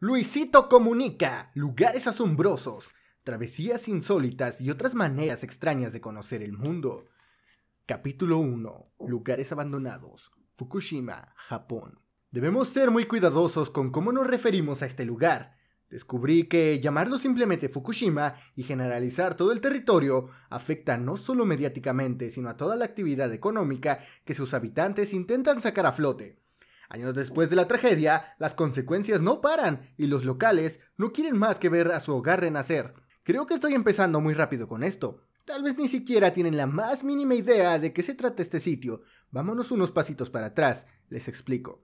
Luisito Comunica, lugares asombrosos, travesías insólitas y otras maneras extrañas de conocer el mundo. Capítulo 1. Lugares abandonados. Fukushima, Japón. Debemos ser muy cuidadosos con cómo nos referimos a este lugar. Descubrí que llamarlo simplemente Fukushima y generalizar todo el territorio afecta no solo mediáticamente, sino a toda la actividad económica que sus habitantes intentan sacar a flote. Años después de la tragedia, las consecuencias no paran y los locales no quieren más que ver a su hogar renacer. Creo que estoy empezando muy rápido con esto. Tal vez ni siquiera tienen la más mínima idea de qué se trata este sitio. Vámonos unos pasitos para atrás, les explico.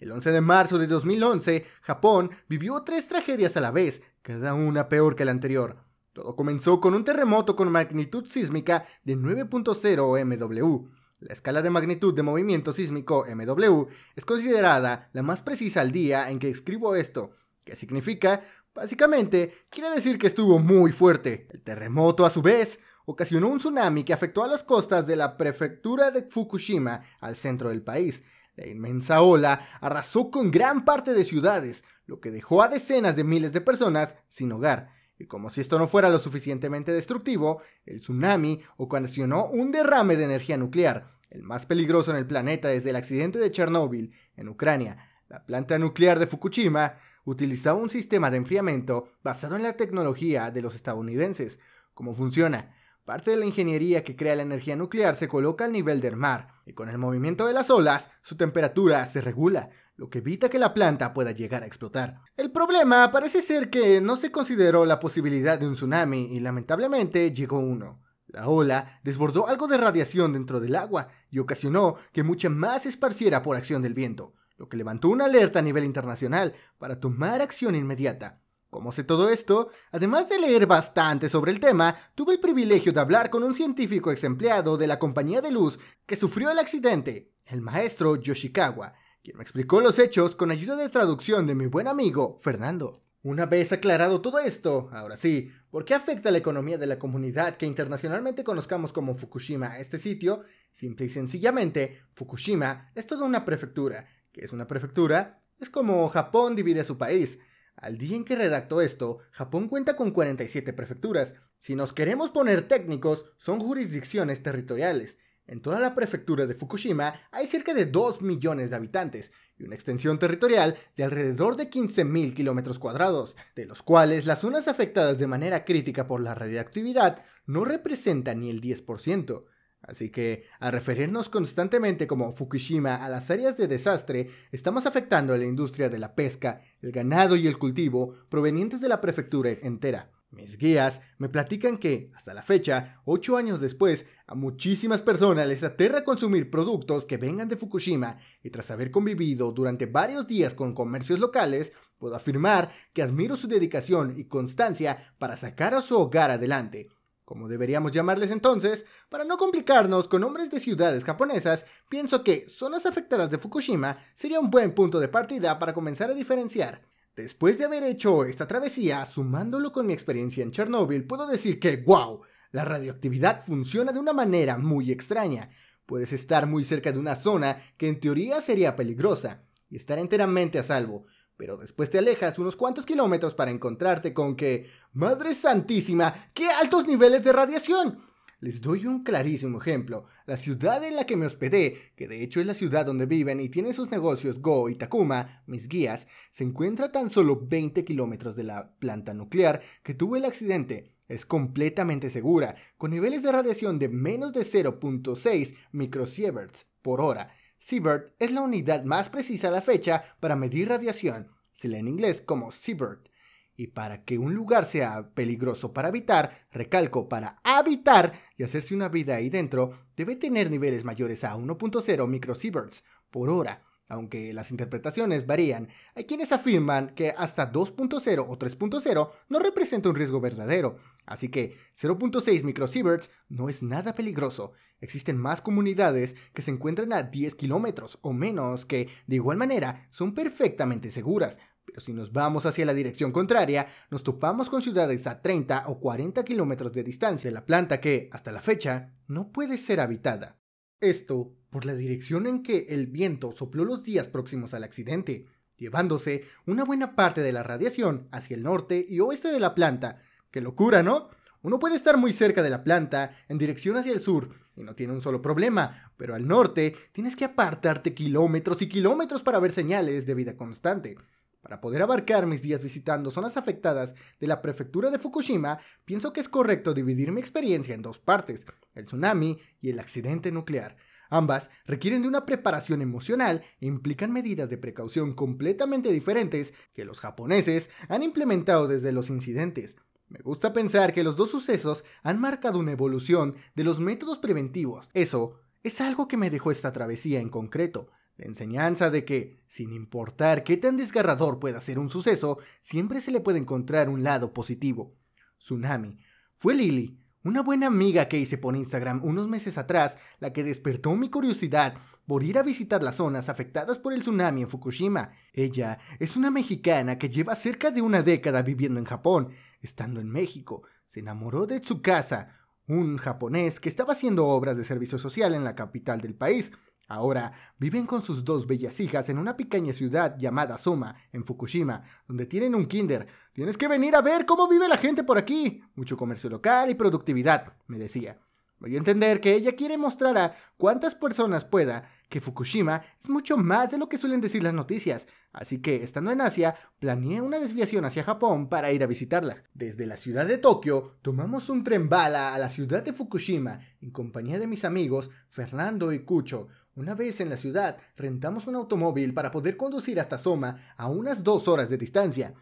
El 11 de marzo de 2011, Japón vivió tres tragedias a la vez, cada una peor que la anterior. Todo comenzó con un terremoto con magnitud sísmica de 9.0 MW la escala de magnitud de movimiento sísmico MW es considerada la más precisa al día en que escribo esto, que significa, básicamente, quiere decir que estuvo muy fuerte. El terremoto, a su vez, ocasionó un tsunami que afectó a las costas de la prefectura de Fukushima, al centro del país. La inmensa ola arrasó con gran parte de ciudades, lo que dejó a decenas de miles de personas sin hogar. Y como si esto no fuera lo suficientemente destructivo, el tsunami ocasionó un derrame de energía nuclear, el más peligroso en el planeta desde el accidente de Chernóbil, en Ucrania, la planta nuclear de Fukushima, utilizaba un sistema de enfriamiento basado en la tecnología de los estadounidenses. ¿Cómo funciona? Parte de la ingeniería que crea la energía nuclear se coloca al nivel del mar, y con el movimiento de las olas, su temperatura se regula, lo que evita que la planta pueda llegar a explotar. El problema parece ser que no se consideró la posibilidad de un tsunami y lamentablemente llegó uno. La ola desbordó algo de radiación dentro del agua y ocasionó que mucha más se esparciera por acción del viento, lo que levantó una alerta a nivel internacional para tomar acción inmediata. Como sé todo esto, además de leer bastante sobre el tema, tuve el privilegio de hablar con un científico ex empleado de la compañía de luz que sufrió el accidente, el maestro Yoshikawa, quien me explicó los hechos con ayuda de traducción de mi buen amigo Fernando. Una vez aclarado todo esto, ahora sí, ¿por qué afecta a la economía de la comunidad que internacionalmente conozcamos como Fukushima este sitio? Simple y sencillamente, Fukushima es toda una prefectura. ¿Qué es una prefectura? Es como Japón divide a su país. Al día en que redacto esto, Japón cuenta con 47 prefecturas. Si nos queremos poner técnicos, son jurisdicciones territoriales. En toda la prefectura de Fukushima hay cerca de 2 millones de habitantes, y una extensión territorial de alrededor de 15.000 kilómetros cuadrados, de los cuales las zonas afectadas de manera crítica por la radiactividad no representan ni el 10%. Así que, al referirnos constantemente como Fukushima a las áreas de desastre, estamos afectando a la industria de la pesca, el ganado y el cultivo provenientes de la prefectura entera. Mis guías me platican que, hasta la fecha, ocho años después, a muchísimas personas les aterra consumir productos que vengan de Fukushima y tras haber convivido durante varios días con comercios locales, puedo afirmar que admiro su dedicación y constancia para sacar a su hogar adelante. Como deberíamos llamarles entonces, para no complicarnos con nombres de ciudades japonesas, pienso que zonas afectadas de Fukushima sería un buen punto de partida para comenzar a diferenciar Después de haber hecho esta travesía, sumándolo con mi experiencia en Chernóbil, puedo decir que, wow, la radioactividad funciona de una manera muy extraña. Puedes estar muy cerca de una zona que en teoría sería peligrosa y estar enteramente a salvo, pero después te alejas unos cuantos kilómetros para encontrarte con que, Madre Santísima, qué altos niveles de radiación. Les doy un clarísimo ejemplo. La ciudad en la que me hospedé, que de hecho es la ciudad donde viven y tienen sus negocios Go y Takuma, mis guías, se encuentra a tan solo 20 kilómetros de la planta nuclear que tuvo el accidente. Es completamente segura, con niveles de radiación de menos de 0.6 microsieverts por hora. Sievert es la unidad más precisa a la fecha para medir radiación, se lee en inglés como Sievert. Y para que un lugar sea peligroso para habitar, recalco, para habitar y hacerse una vida ahí dentro, debe tener niveles mayores a 1.0 microsieverts por hora. Aunque las interpretaciones varían, hay quienes afirman que hasta 2.0 o 3.0 no representa un riesgo verdadero. Así que 0.6 microsieverts no es nada peligroso. Existen más comunidades que se encuentran a 10 kilómetros o menos que, de igual manera, son perfectamente seguras, pero si nos vamos hacia la dirección contraria, nos topamos con ciudades a 30 o 40 kilómetros de distancia de la planta que, hasta la fecha, no puede ser habitada. Esto por la dirección en que el viento sopló los días próximos al accidente, llevándose una buena parte de la radiación hacia el norte y oeste de la planta. ¡Qué locura, ¿no? Uno puede estar muy cerca de la planta, en dirección hacia el sur, y no tiene un solo problema, pero al norte tienes que apartarte kilómetros y kilómetros para ver señales de vida constante. Para poder abarcar mis días visitando zonas afectadas de la prefectura de Fukushima, pienso que es correcto dividir mi experiencia en dos partes, el tsunami y el accidente nuclear. Ambas requieren de una preparación emocional e implican medidas de precaución completamente diferentes que los japoneses han implementado desde los incidentes. Me gusta pensar que los dos sucesos han marcado una evolución de los métodos preventivos. Eso es algo que me dejó esta travesía en concreto. La enseñanza de que, sin importar qué tan desgarrador pueda ser un suceso, siempre se le puede encontrar un lado positivo. Tsunami. Fue Lily, una buena amiga que hice por Instagram unos meses atrás, la que despertó mi curiosidad por ir a visitar las zonas afectadas por el tsunami en Fukushima. Ella es una mexicana que lleva cerca de una década viviendo en Japón. Estando en México, se enamoró de Tsukasa, un japonés que estaba haciendo obras de servicio social en la capital del país. Ahora viven con sus dos bellas hijas en una pequeña ciudad llamada Soma, en Fukushima, donde tienen un kinder. Tienes que venir a ver cómo vive la gente por aquí. Mucho comercio local y productividad, me decía. Voy a entender que ella quiere mostrar a cuantas personas pueda que Fukushima es mucho más de lo que suelen decir las noticias, así que estando en Asia, planeé una desviación hacia Japón para ir a visitarla. Desde la ciudad de Tokio, tomamos un tren bala a la ciudad de Fukushima en compañía de mis amigos Fernando y Cucho, una vez en la ciudad, rentamos un automóvil para poder conducir hasta Soma a unas dos horas de distancia.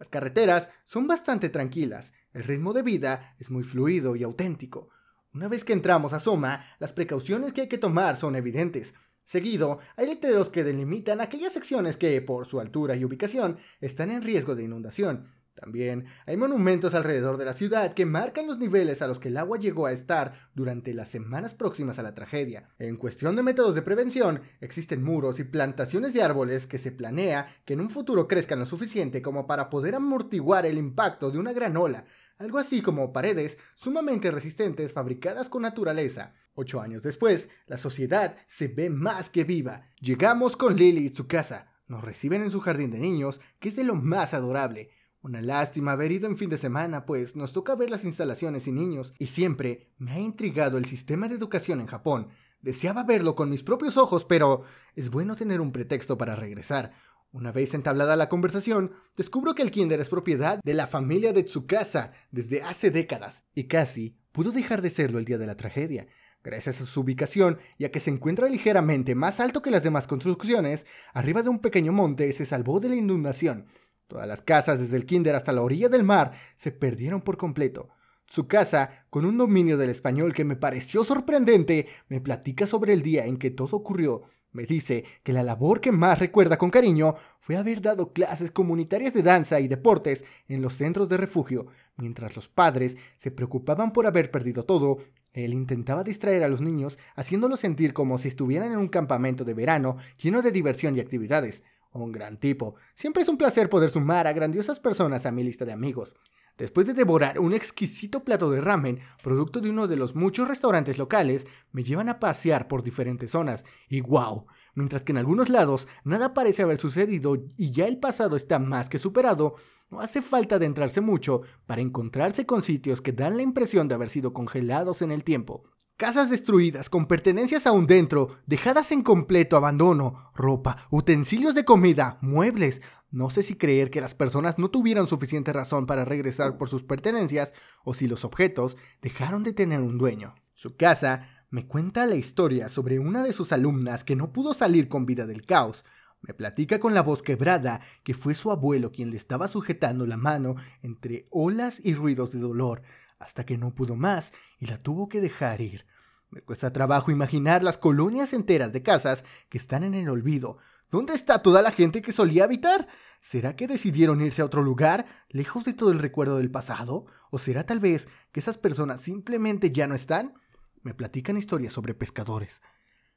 Las carreteras son bastante tranquilas, el ritmo de vida es muy fluido y auténtico. Una vez que entramos a Soma, las precauciones que hay que tomar son evidentes. Seguido, hay letreros que delimitan aquellas secciones que, por su altura y ubicación, están en riesgo de inundación. También hay monumentos alrededor de la ciudad que marcan los niveles a los que el agua llegó a estar durante las semanas próximas a la tragedia. En cuestión de métodos de prevención, existen muros y plantaciones de árboles que se planea que en un futuro crezcan lo suficiente como para poder amortiguar el impacto de una gran ola, algo así como paredes sumamente resistentes fabricadas con naturaleza. Ocho años después, la sociedad se ve más que viva. Llegamos con Lily y su casa. Nos reciben en su jardín de niños, que es de lo más adorable. Una lástima haber ido en fin de semana, pues nos toca ver las instalaciones y niños, y siempre me ha intrigado el sistema de educación en Japón. Deseaba verlo con mis propios ojos, pero es bueno tener un pretexto para regresar. Una vez entablada la conversación, descubro que el kinder es propiedad de la familia de Tsukasa desde hace décadas, y casi pudo dejar de serlo el día de la tragedia. Gracias a su ubicación ya que se encuentra ligeramente más alto que las demás construcciones, arriba de un pequeño monte se salvó de la inundación. Todas las casas, desde el kinder hasta la orilla del mar, se perdieron por completo. Su casa, con un dominio del español que me pareció sorprendente, me platica sobre el día en que todo ocurrió. Me dice que la labor que más recuerda con cariño fue haber dado clases comunitarias de danza y deportes en los centros de refugio. Mientras los padres se preocupaban por haber perdido todo, él intentaba distraer a los niños haciéndolos sentir como si estuvieran en un campamento de verano lleno de diversión y actividades un gran tipo. Siempre es un placer poder sumar a grandiosas personas a mi lista de amigos. Después de devorar un exquisito plato de ramen, producto de uno de los muchos restaurantes locales, me llevan a pasear por diferentes zonas y wow, mientras que en algunos lados nada parece haber sucedido y ya el pasado está más que superado, no hace falta adentrarse mucho para encontrarse con sitios que dan la impresión de haber sido congelados en el tiempo. Casas destruidas, con pertenencias aún dentro, dejadas en completo abandono, ropa, utensilios de comida, muebles. No sé si creer que las personas no tuvieron suficiente razón para regresar por sus pertenencias o si los objetos dejaron de tener un dueño. Su casa me cuenta la historia sobre una de sus alumnas que no pudo salir con vida del caos. Me platica con la voz quebrada que fue su abuelo quien le estaba sujetando la mano entre olas y ruidos de dolor hasta que no pudo más y la tuvo que dejar ir. Me cuesta trabajo imaginar las colonias enteras de casas que están en el olvido. ¿Dónde está toda la gente que solía habitar? ¿Será que decidieron irse a otro lugar, lejos de todo el recuerdo del pasado? ¿O será tal vez que esas personas simplemente ya no están? Me platican historias sobre pescadores.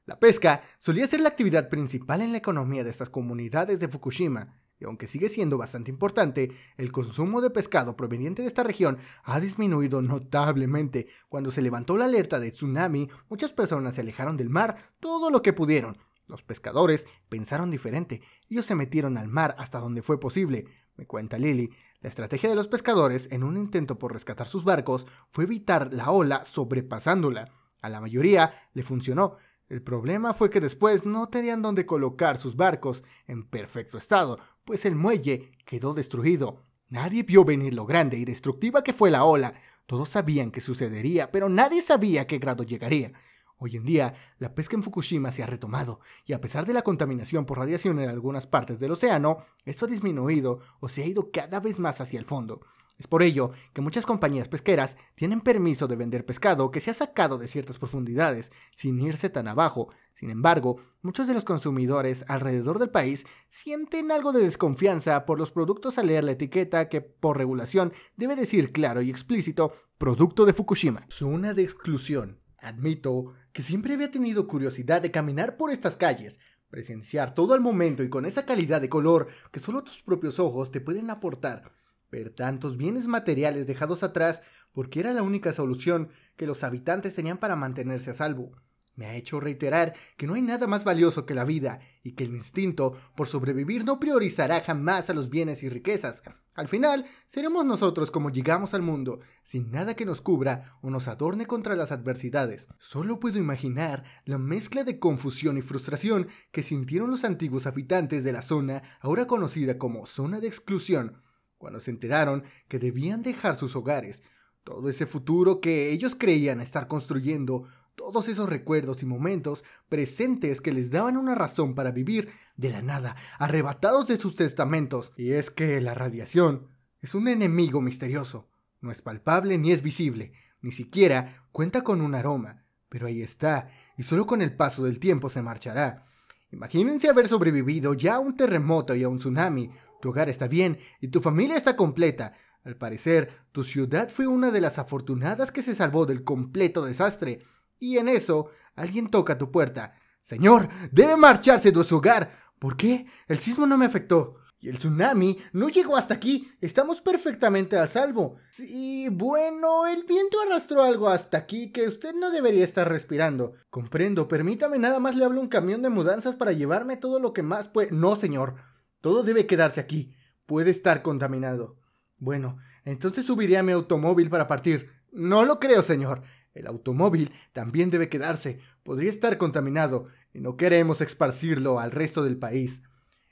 La pesca solía ser la actividad principal en la economía de estas comunidades de Fukushima y aunque sigue siendo bastante importante, el consumo de pescado proveniente de esta región ha disminuido notablemente. Cuando se levantó la alerta de tsunami, muchas personas se alejaron del mar todo lo que pudieron. Los pescadores pensaron diferente, ellos se metieron al mar hasta donde fue posible. Me cuenta Lily, la estrategia de los pescadores en un intento por rescatar sus barcos fue evitar la ola sobrepasándola. A la mayoría le funcionó, el problema fue que después no tenían dónde colocar sus barcos en perfecto estado, pues el muelle quedó destruido. Nadie vio venir lo grande y destructiva que fue la ola. Todos sabían que sucedería, pero nadie sabía a qué grado llegaría. Hoy en día, la pesca en Fukushima se ha retomado, y a pesar de la contaminación por radiación en algunas partes del océano, esto ha disminuido o se ha ido cada vez más hacia el fondo. Es por ello que muchas compañías pesqueras tienen permiso de vender pescado que se ha sacado de ciertas profundidades sin irse tan abajo. Sin embargo, muchos de los consumidores alrededor del país sienten algo de desconfianza por los productos al leer la etiqueta que por regulación debe decir claro y explícito producto de Fukushima. una de exclusión. Admito que siempre había tenido curiosidad de caminar por estas calles, presenciar todo al momento y con esa calidad de color que solo tus propios ojos te pueden aportar ver tantos bienes materiales dejados atrás porque era la única solución que los habitantes tenían para mantenerse a salvo. Me ha hecho reiterar que no hay nada más valioso que la vida y que el instinto por sobrevivir no priorizará jamás a los bienes y riquezas. Al final, seremos nosotros como llegamos al mundo, sin nada que nos cubra o nos adorne contra las adversidades. Solo puedo imaginar la mezcla de confusión y frustración que sintieron los antiguos habitantes de la zona ahora conocida como zona de exclusión cuando se enteraron que debían dejar sus hogares, todo ese futuro que ellos creían estar construyendo, todos esos recuerdos y momentos presentes que les daban una razón para vivir de la nada, arrebatados de sus testamentos. Y es que la radiación es un enemigo misterioso, no es palpable ni es visible, ni siquiera cuenta con un aroma, pero ahí está, y solo con el paso del tiempo se marchará. Imagínense haber sobrevivido ya a un terremoto y a un tsunami, tu hogar está bien y tu familia está completa. Al parecer, tu ciudad fue una de las afortunadas que se salvó del completo desastre. Y en eso, alguien toca tu puerta. Señor, debe marcharse de su hogar. ¿Por qué? El sismo no me afectó. Y el tsunami no llegó hasta aquí. Estamos perfectamente a salvo. Sí, bueno, el viento arrastró algo hasta aquí que usted no debería estar respirando. Comprendo, permítame, nada más le hablo un camión de mudanzas para llevarme todo lo que más puede... No, señor. Todo debe quedarse aquí. Puede estar contaminado. Bueno, entonces subiré a mi automóvil para partir. No lo creo, señor. El automóvil también debe quedarse. Podría estar contaminado y no queremos esparcirlo al resto del país.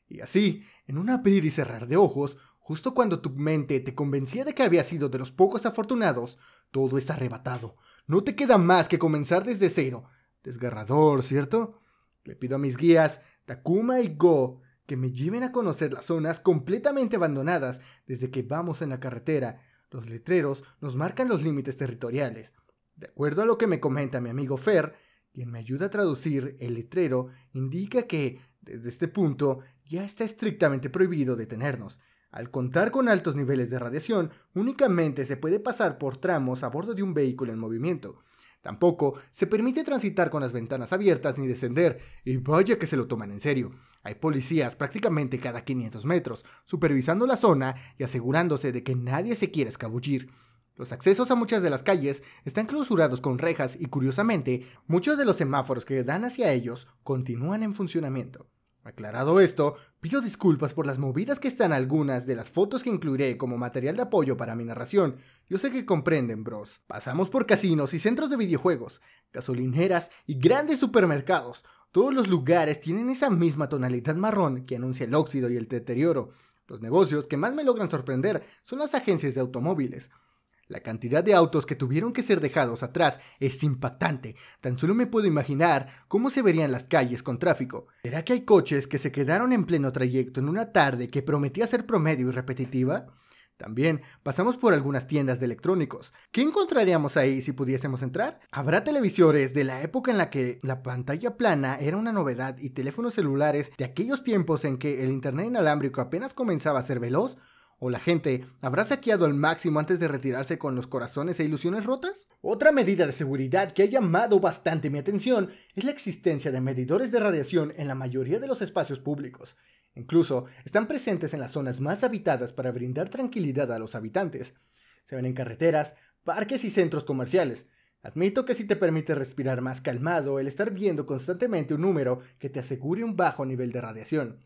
Y así, en un abrir y cerrar de ojos, justo cuando tu mente te convencía de que había sido de los pocos afortunados, todo es arrebatado. No te queda más que comenzar desde cero. Desgarrador, ¿cierto? Le pido a mis guías, Takuma y Go, que me lleven a conocer las zonas completamente abandonadas desde que vamos en la carretera. Los letreros nos marcan los límites territoriales. De acuerdo a lo que me comenta mi amigo Fer, quien me ayuda a traducir, el letrero indica que, desde este punto, ya está estrictamente prohibido detenernos. Al contar con altos niveles de radiación, únicamente se puede pasar por tramos a bordo de un vehículo en movimiento. Tampoco se permite transitar con las ventanas abiertas ni descender, y vaya que se lo toman en serio. Hay policías prácticamente cada 500 metros, supervisando la zona y asegurándose de que nadie se quiera escabullir. Los accesos a muchas de las calles están clausurados con rejas y curiosamente muchos de los semáforos que dan hacia ellos continúan en funcionamiento. Aclarado esto, pido disculpas por las movidas que están algunas de las fotos que incluiré como material de apoyo para mi narración. Yo sé que comprenden, bros. Pasamos por casinos y centros de videojuegos, gasolineras y grandes supermercados, todos los lugares tienen esa misma tonalidad marrón que anuncia el óxido y el deterioro. Los negocios que más me logran sorprender son las agencias de automóviles. La cantidad de autos que tuvieron que ser dejados atrás es impactante. Tan solo me puedo imaginar cómo se verían las calles con tráfico. ¿Será que hay coches que se quedaron en pleno trayecto en una tarde que prometía ser promedio y repetitiva? También pasamos por algunas tiendas de electrónicos. ¿Qué encontraríamos ahí si pudiésemos entrar? Habrá televisores de la época en la que la pantalla plana era una novedad y teléfonos celulares de aquellos tiempos en que el internet inalámbrico apenas comenzaba a ser veloz ¿O la gente habrá saqueado al máximo antes de retirarse con los corazones e ilusiones rotas? Otra medida de seguridad que ha llamado bastante mi atención es la existencia de medidores de radiación en la mayoría de los espacios públicos. Incluso están presentes en las zonas más habitadas para brindar tranquilidad a los habitantes. Se ven en carreteras, parques y centros comerciales. Admito que si te permite respirar más calmado el estar viendo constantemente un número que te asegure un bajo nivel de radiación.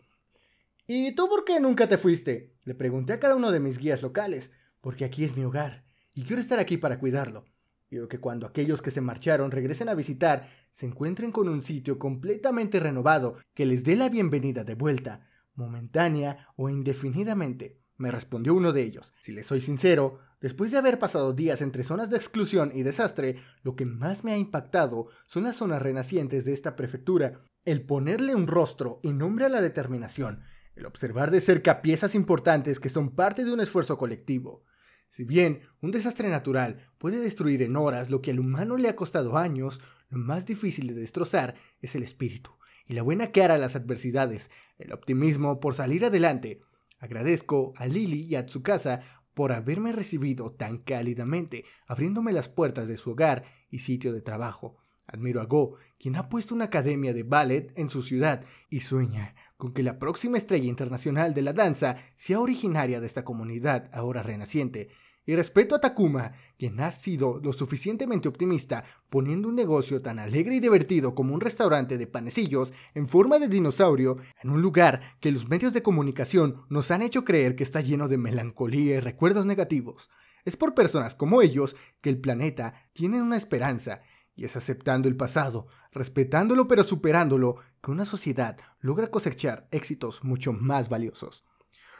¿Y tú por qué nunca te fuiste? Le pregunté a cada uno de mis guías locales, porque aquí es mi hogar y quiero estar aquí para cuidarlo. Quiero que cuando aquellos que se marcharon regresen a visitar, se encuentren con un sitio completamente renovado que les dé la bienvenida de vuelta momentánea o indefinidamente, me respondió uno de ellos. Si le soy sincero, después de haber pasado días entre zonas de exclusión y desastre, lo que más me ha impactado son las zonas renacientes de esta prefectura, el ponerle un rostro y nombre a la determinación, el observar de cerca piezas importantes que son parte de un esfuerzo colectivo. Si bien un desastre natural puede destruir en horas lo que al humano le ha costado años, lo más difícil de destrozar es el espíritu, y la buena cara a las adversidades, el optimismo por salir adelante. Agradezco a Lily y a casa por haberme recibido tan cálidamente, abriéndome las puertas de su hogar y sitio de trabajo. Admiro a Go, quien ha puesto una academia de ballet en su ciudad y sueña con que la próxima estrella internacional de la danza sea originaria de esta comunidad ahora renaciente. Y respeto a Takuma, quien ha sido lo suficientemente optimista poniendo un negocio tan alegre y divertido como un restaurante de panecillos en forma de dinosaurio en un lugar que los medios de comunicación nos han hecho creer que está lleno de melancolía y recuerdos negativos. Es por personas como ellos que el planeta tiene una esperanza, y es aceptando el pasado, respetándolo pero superándolo, que una sociedad logra cosechar éxitos mucho más valiosos.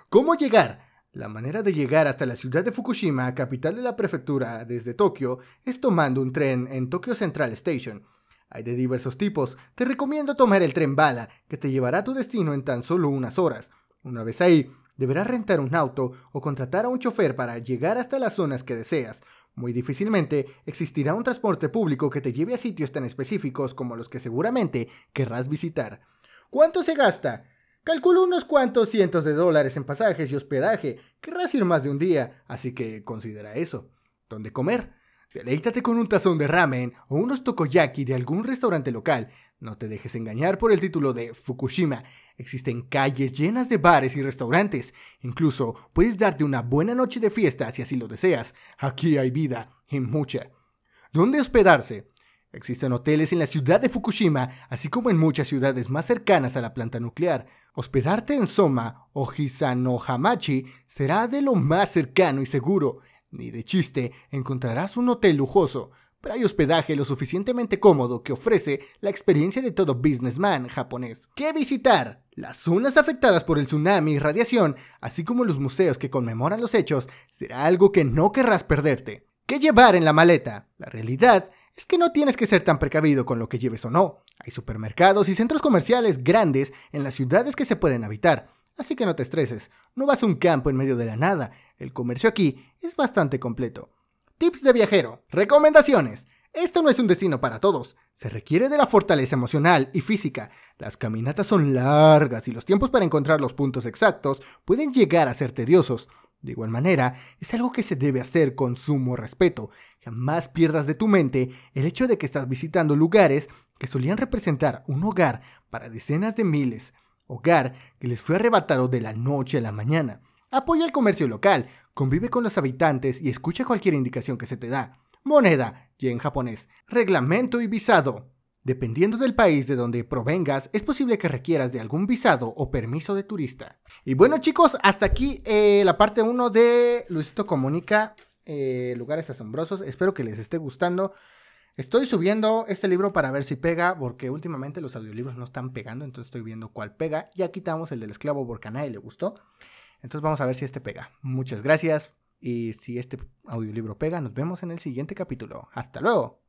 ¿Cómo llegar la manera de llegar hasta la ciudad de Fukushima, capital de la prefectura, desde Tokio, es tomando un tren en Tokyo Central Station. Hay de diversos tipos. Te recomiendo tomar el tren bala, que te llevará a tu destino en tan solo unas horas. Una vez ahí, deberás rentar un auto o contratar a un chofer para llegar hasta las zonas que deseas. Muy difícilmente existirá un transporte público que te lleve a sitios tan específicos como los que seguramente querrás visitar. ¿Cuánto se gasta? Calculo unos cuantos cientos de dólares en pasajes y hospedaje. Querrás ir más de un día, así que considera eso. ¿Dónde comer? Deleítate con un tazón de ramen o unos tokoyaki de algún restaurante local. No te dejes engañar por el título de Fukushima. Existen calles llenas de bares y restaurantes. Incluso puedes darte una buena noche de fiesta si así lo deseas. Aquí hay vida y mucha. ¿Dónde hospedarse? Existen hoteles en la ciudad de Fukushima, así como en muchas ciudades más cercanas a la planta nuclear. Hospedarte en Soma o Hisanohamachi será de lo más cercano y seguro. Ni de chiste encontrarás un hotel lujoso, pero hay hospedaje lo suficientemente cómodo que ofrece la experiencia de todo businessman japonés. ¿Qué visitar? Las zonas afectadas por el tsunami y radiación, así como los museos que conmemoran los hechos, será algo que no querrás perderte. ¿Qué llevar en la maleta? La realidad es que no tienes que ser tan precavido con lo que lleves o no. Hay supermercados y centros comerciales grandes en las ciudades que se pueden habitar. Así que no te estreses, no vas a un campo en medio de la nada. El comercio aquí es bastante completo. Tips de viajero. Recomendaciones. Esto no es un destino para todos. Se requiere de la fortaleza emocional y física. Las caminatas son largas y los tiempos para encontrar los puntos exactos pueden llegar a ser tediosos. De igual manera, es algo que se debe hacer con sumo respeto. Jamás pierdas de tu mente el hecho de que estás visitando lugares que solían representar un hogar para decenas de miles, hogar que les fue arrebatado de la noche a la mañana. Apoya el comercio local, convive con los habitantes y escucha cualquier indicación que se te da. Moneda, y en japonés, reglamento y visado. Dependiendo del país de donde provengas, es posible que requieras de algún visado o permiso de turista. Y bueno chicos, hasta aquí eh, la parte 1 de Luisito Comunica, eh, lugares asombrosos. Espero que les esté gustando. Estoy subiendo este libro para ver si pega, porque últimamente los audiolibros no están pegando, entonces estoy viendo cuál pega. Ya quitamos el del esclavo porque a nadie le gustó. Entonces vamos a ver si este pega. Muchas gracias. Y si este audiolibro pega, nos vemos en el siguiente capítulo. Hasta luego.